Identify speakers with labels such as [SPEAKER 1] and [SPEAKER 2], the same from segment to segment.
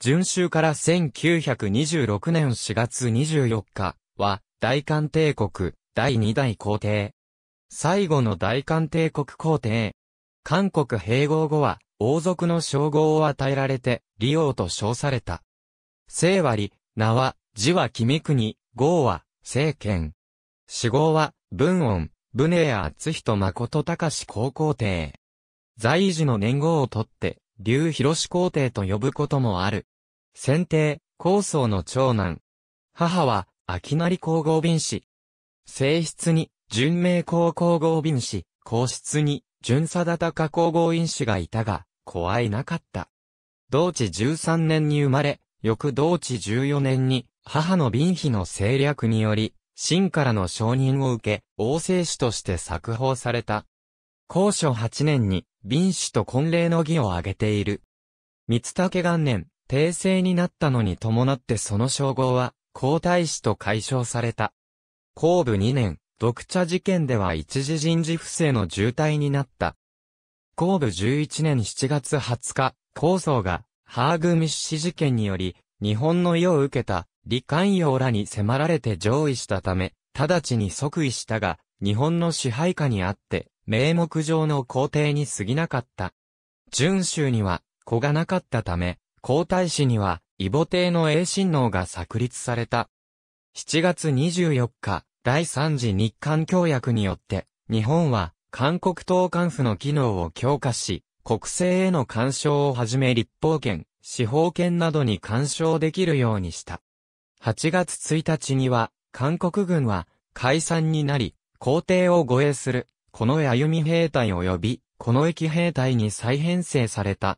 [SPEAKER 1] 巡州から1926年4月24日は、大韓帝国、第2代皇帝。最後の大韓帝国皇帝。韓国併合後は、王族の称号を与えられて、李王と称された。姓は李、名は、字は君国、号は、政権。死号は、文音、ブネー厚人誠隆高皇帝。在位時の年号をとって、劉広志皇帝と呼ぶこともある。先帝、高僧の長男。母は、秋成皇后便士。正室に、純明皇皇后便士、皇室に、純貞高皇后院士がいたが、怖いなかった。同治13年に生まれ、翌同治14年に、母の便費の政略により、秦からの承認を受け、王政主として作法された。高所8年に、敏子と婚礼の儀を挙げている。三武元年、訂正になったのに伴ってその称号は、皇太子と解消された。後部二年、読者事件では一時人事不正の重体になった。後部十一年七月二十日、高僧が、ハーグミッシ事件により、日本の世を受けた、李寛陽らに迫られて上位したため、直ちに即位したが、日本の支配下にあって、名目上の皇帝に過ぎなかった。準州には子がなかったため、皇太子には異母帝の英親王が作立された。7月24日、第3次日韓協約によって、日本は韓国党官府の機能を強化し、国政への干渉をはじめ立法権、司法権などに干渉できるようにした。8月1日には、韓国軍は解散になり、皇帝を護衛するこの絵歩み兵隊及び、この駅兵隊に再編成された。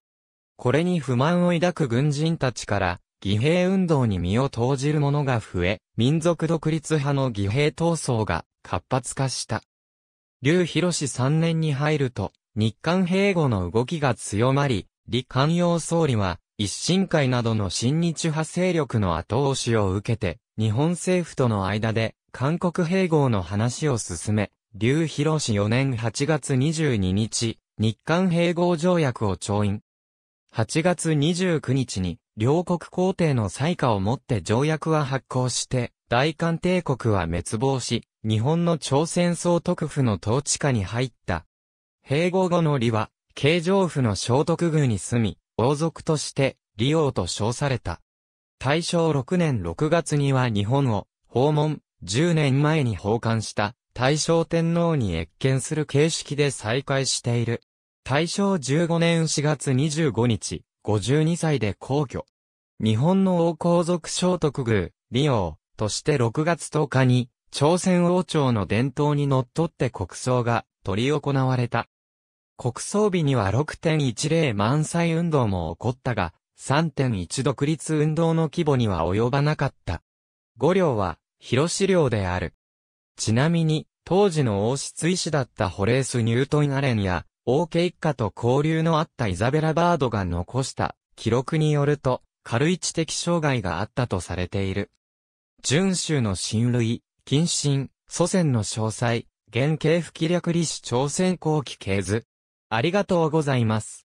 [SPEAKER 1] これに不満を抱く軍人たちから、義兵運動に身を投じる者が増え、民族独立派の義兵闘争が活発化した。劉広氏3年に入ると、日韓併合の動きが強まり、李寛陽総理は、一新会などの新日派勢力の後押しを受けて、日本政府との間で、韓国併合の話を進め、劉広氏4年8月22日、日韓併合条約を調印。8月29日に、両国皇帝の裁下をもって条約は発行して、大韓帝国は滅亡し、日本の朝鮮総督府の統治下に入った。併合後の李は、慶城府の聖徳宮に住み、王族として、李王と称された。大正6年6月には日本を、訪問、10年前に訪韓した、大正天皇に謁見する形式で再開している。大正15年4月25日、52歳で皇居。日本の王皇族聖徳宮、利用として6月10日に、朝鮮王朝の伝統にのっとって国葬が取り行われた。国葬日には6.10満載運動も起こったが、3.1独立運動の規模には及ばなかった。五両は、広資料である。ちなみに、当時の王室医師だったホレース・ニュートン・アレンや、王家一家と交流のあったイザベラ・バードが残した記録によると、軽い知的障害があったとされている。準州の親類、近親、祖先の詳細、原型不気略理史朝鮮後期系図。ありがとうございます。